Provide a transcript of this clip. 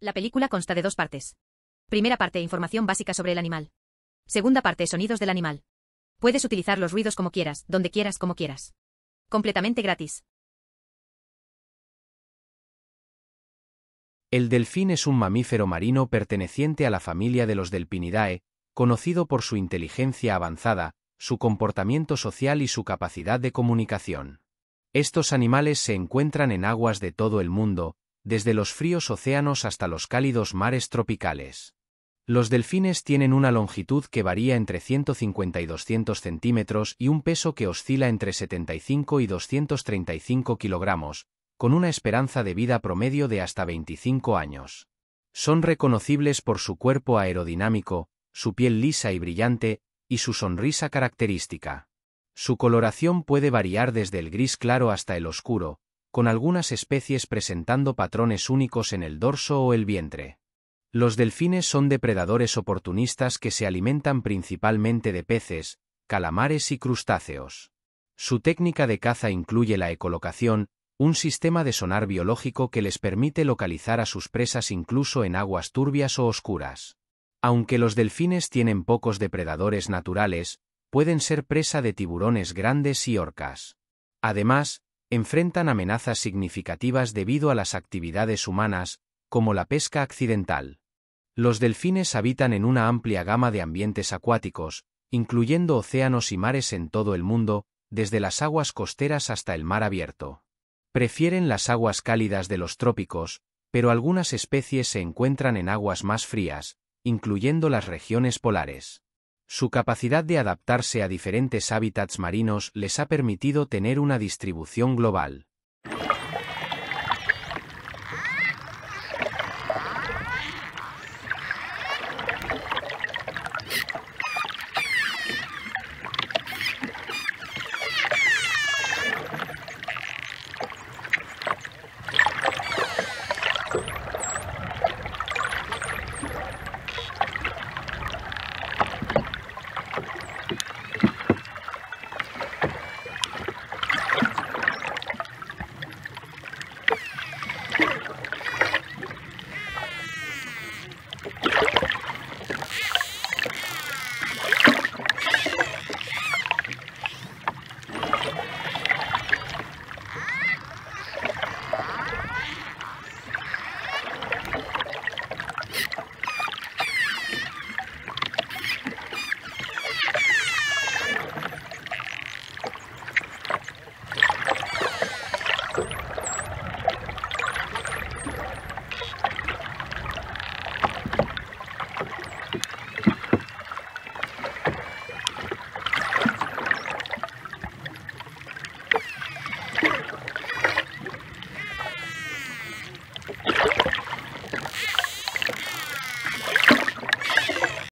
La película consta de dos partes. Primera parte, información básica sobre el animal. Segunda parte, sonidos del animal. Puedes utilizar los ruidos como quieras, donde quieras, como quieras. Completamente gratis. El delfín es un mamífero marino perteneciente a la familia de los delpinidae, conocido por su inteligencia avanzada, su comportamiento social y su capacidad de comunicación. Estos animales se encuentran en aguas de todo el mundo, desde los fríos océanos hasta los cálidos mares tropicales. Los delfines tienen una longitud que varía entre 150 y 200 centímetros y un peso que oscila entre 75 y 235 kilogramos, con una esperanza de vida promedio de hasta 25 años. Son reconocibles por su cuerpo aerodinámico, su piel lisa y brillante, y su sonrisa característica. Su coloración puede variar desde el gris claro hasta el oscuro, con algunas especies presentando patrones únicos en el dorso o el vientre. Los delfines son depredadores oportunistas que se alimentan principalmente de peces, calamares y crustáceos. Su técnica de caza incluye la ecolocación, un sistema de sonar biológico que les permite localizar a sus presas incluso en aguas turbias o oscuras. Aunque los delfines tienen pocos depredadores naturales, pueden ser presa de tiburones grandes y orcas. Además, enfrentan amenazas significativas debido a las actividades humanas, como la pesca accidental. Los delfines habitan en una amplia gama de ambientes acuáticos, incluyendo océanos y mares en todo el mundo, desde las aguas costeras hasta el mar abierto. Prefieren las aguas cálidas de los trópicos, pero algunas especies se encuentran en aguas más frías, incluyendo las regiones polares. Su capacidad de adaptarse a diferentes hábitats marinos les ha permitido tener una distribución global.